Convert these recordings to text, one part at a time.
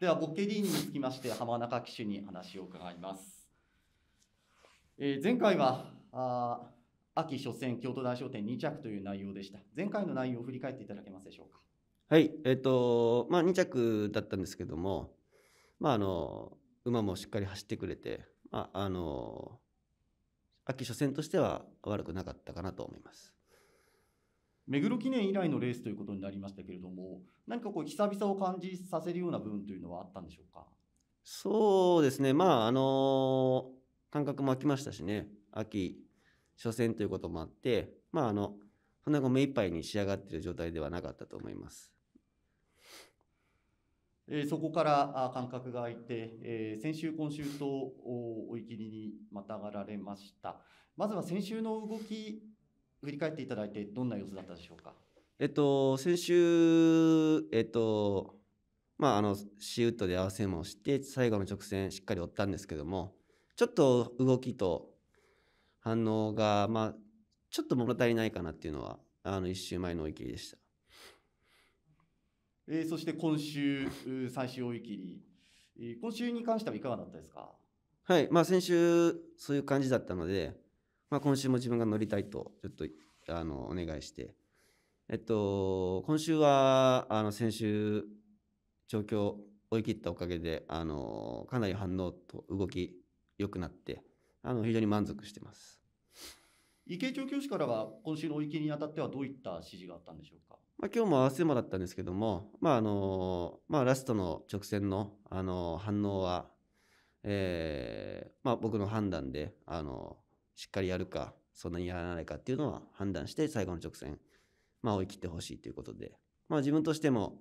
では、ボッケリーニにつきまして、浜中騎手に話を伺います。えー、前回はあ秋初戦、京都大賞典2着という内容でした。前回の内容を振り返っていただけますでしょうか。はい、えっ、ー、と、まあ、2着だったんですけども、まあ、あの馬もしっかり走ってくれて、まあ、あの秋初戦としては悪くなかったかなと思います。目黒記念以来のレースということになりましたけれども、何かこう久々を感じさせるような部分というのはあったんでしょうか。そうですね、まああの感覚も空きましたしね、秋初戦ということもあって、まああのそんな目いっぱいに仕上がっている状態ではなかったと思います。えー、そこから感覚が空いて、えー、先週、今週とお追い切りにまたがられました。まずは先週の動き振り返っていただいて、どんな様子だったでしょうか。えっと、先週、えっと、まあ、あの、シウッドで合わせもして、最後の直線、しっかり追ったんですけども、ちょっと動きと反応が、まあ、ちょっと物足りないかなっていうのは、あの、一週前の追い切りでした。えー、そして今週、最終追い切り、えー、今週に関してはいかがだったですかはい、まあ、先週、そういう感じだったので、まあ、今週も自分が乗りたいと、ちょっとあのお願いして、えっと、今週はあの先週教を追い切ったおかげであのかなり反応と動き良くなってあの非常に満足してます池井調教師からは今週の追い切りにあたってはどういった指示があったんでしょうか、まあ、今日も合わせ馬だったんですけども、まああのまあ、ラストの直線のあの反応は、えーまあ、僕の判断であのしっかりやるかそんなにやらないかっていうのは判断して最後の直線、まあ、追い切ってほしいということで、まあ、自分としても、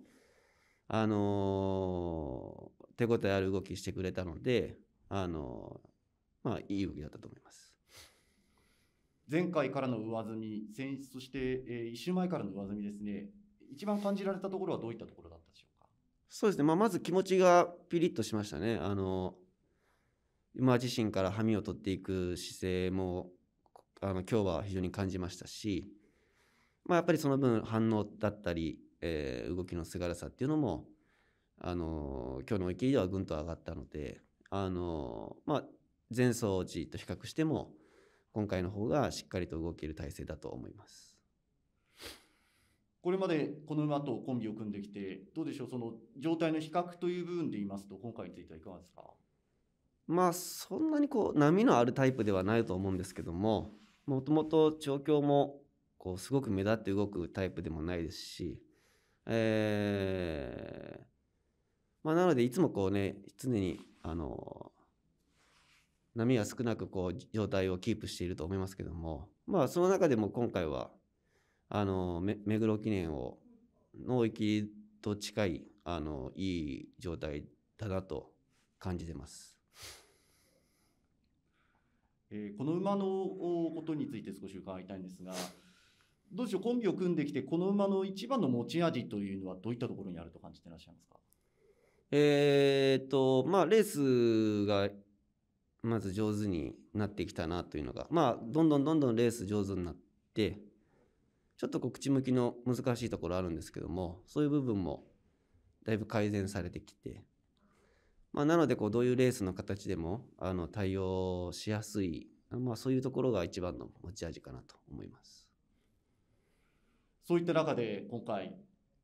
あのー、手応えある動きしてくれたので、あのー、まあ、いい動きだったと思います。前回からの上積み、選出として、えー、1週前からの上積みですね、一番感じられたところはどういったところだったでしょうか。そうですね、まあ、まず気持ちがピリッとしましたね。あのー、馬自身から髪を取っていく姿勢もあの今日は非常に感じましたし、まあ、やっぱりその分反応だったり、えー、動きのすがらさっていうのも、あの今日の追い切りではぐんと上がったので、あのまあ、前走時と比較しても今回の方がしっかりと動ける体制だと思います。これまでこの馬とコンビを組んできてどうでしょうその状態の比較という部分で言いますと今回についてはいかがですかまあそんなにこう波のあるタイプではないと思うんですけどももともと調教もこうすごく目立って動くタイプでもないですし、えーまあ、なのでいつもこうね常にあの波は少なくこう状態をキープしていると思いますけども、まあ、その中でも今回はあの目黒記念をの域と近いあのいい状態だなと感じてます。えー、この馬のことについて少し伺いたいんですが、どうでしょう、コンビを組んできて、この馬の一番の持ち味というのは、どういったところにあると感じてらっしゃいますか。えー、っと、まあ、レースがまず上手になってきたなというのが、まあ、どんどんどんどんレース上手になって、ちょっとこう口向きの難しいところあるんですけども、そういう部分もだいぶ改善されてきて、まあ、なのでこうどういうレースの形でもあの対応しやすい、まあ、そういうところが一番の持ち味かなと思いますそういった中で今回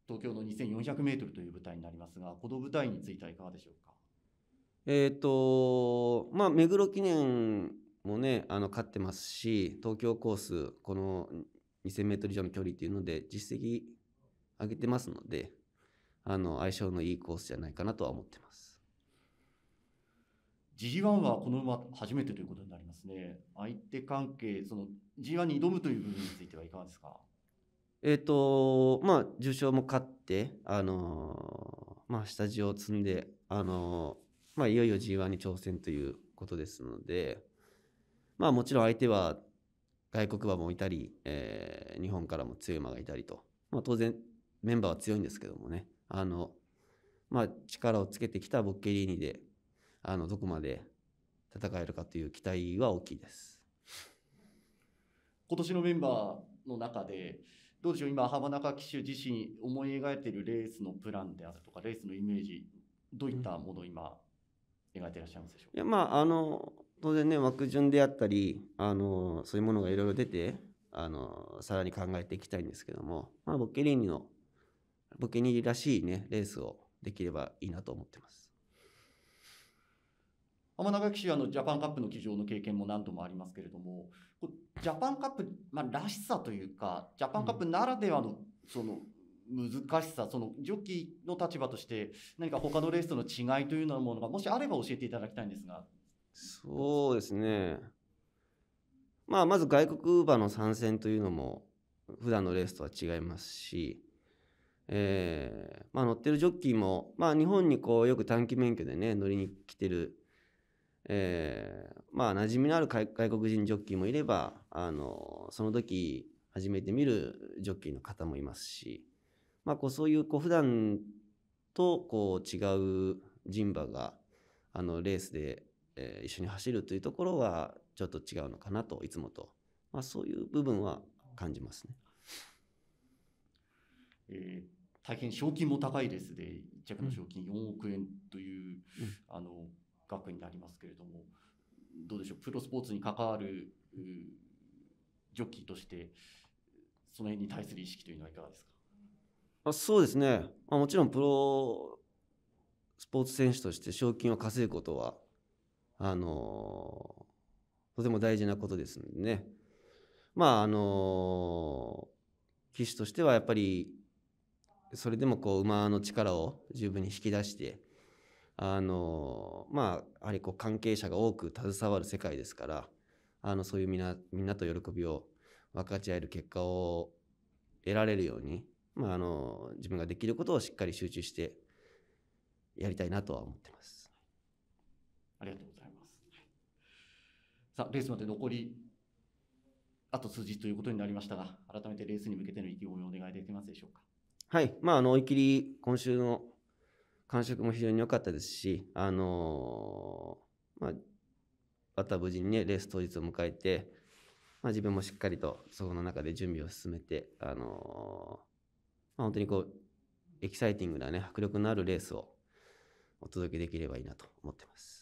東京の2 4 0 0メートルという舞台になりますがこの舞台についてはいかがでしょうかえっ、ー、とまあ目黒記念もねあの勝ってますし東京コースこの 2000m 以上の距離っていうので実績上げてますのであの相性のいいコースじゃないかなとは思ってます。g i はこの馬初めてということになりますね。相手関係、その g i に挑むという部分についてはいかがですかえっ、ー、と、まあ、受賞も勝って、あのー、まあ、下地を積んで、あのー、まあ、いよいよ g i に挑戦ということですので、まあ、もちろん相手は外国馬もいたり、えー、日本からも強い馬がいたりと、まあ、当然メンバーは強いんですけどもねあの、まあ、力をつけてきたボッケリーニであの、どこまで戦えるかという期待は大きいです。今年のメンバーの中で、どうでしょう、今、浜中騎手自身、思い描いているレースのプランであるとか、レースのイメージ、どういったものを今、描いていらっしゃいますでしょうか。いやまああの当然ね枠順であったりあのそういうものがいろいろ出てあのさらに考えていきたいんですけども、まあ、ボッケリーニのボッケニーらしいねレースをできればいいなと思ってます。浜中騎手あのジャパンカップの騎乗の経験も何度もありますけれどもジャパンカップ、まあ、らしさというかジャパンカップならではの、その難しさそのジョッキーの立場として何か他のレースとの違いというようなものがもしあれば教えていただきたいんですがそうですねまあまず外国馬の参戦というのも普段のレースとは違いますし、えーまあ、乗ってるジョッキーも、まあ、日本にこうよく短期免許でね乗りに来てるえー、まあ、馴染みのある外国人ジョッキーもいれば、あの、その時、初めて見るジョッキーの方もいますし、まあ、こう、そういう、こう、普段と、こう、違う人馬が、あの、レースで、えー、一緒に走るというところは、ちょっと違うのかなと、いつもと。まあ、そういう部分は感じますね。えー、大変賞金も高いですで、1着の賞金4億円という、うん、あの、額になりますけれども、どうでしょう、プロスポーツに関わるジョッキーとして、その辺に対する意識というのはいかがですかあそうですね、まあ、もちろんプロスポーツ選手として賞金を稼ぐことは、あのー、とても大事なことですのでね。まああのー、騎手としてはやっぱりそれでもこう馬の力を十分に引き出してあのまあやはりこう関係者が多く携わる世界ですからあのそういうみんなみんなと喜びを分かち合える結果を得られるように、まあ、あの自分ができることをしっかり集中してやりたいなとは思ってます。ありがとうございます。さあレースまで残りあと数日ということになりましたが改めてレースに向けての意気込みをお願いできますでしょうか。はい、まあ、あの追い切り今週の感触も非常に良かったですし、あのー、まあ、また無事にね、レース当日を迎えて、まあ、自分もしっかりとそこの中で準備を進めて、あのー、まあ、本当にこう、エキサイティングなね、迫力のあるレースをお届けできればいいなと思ってます。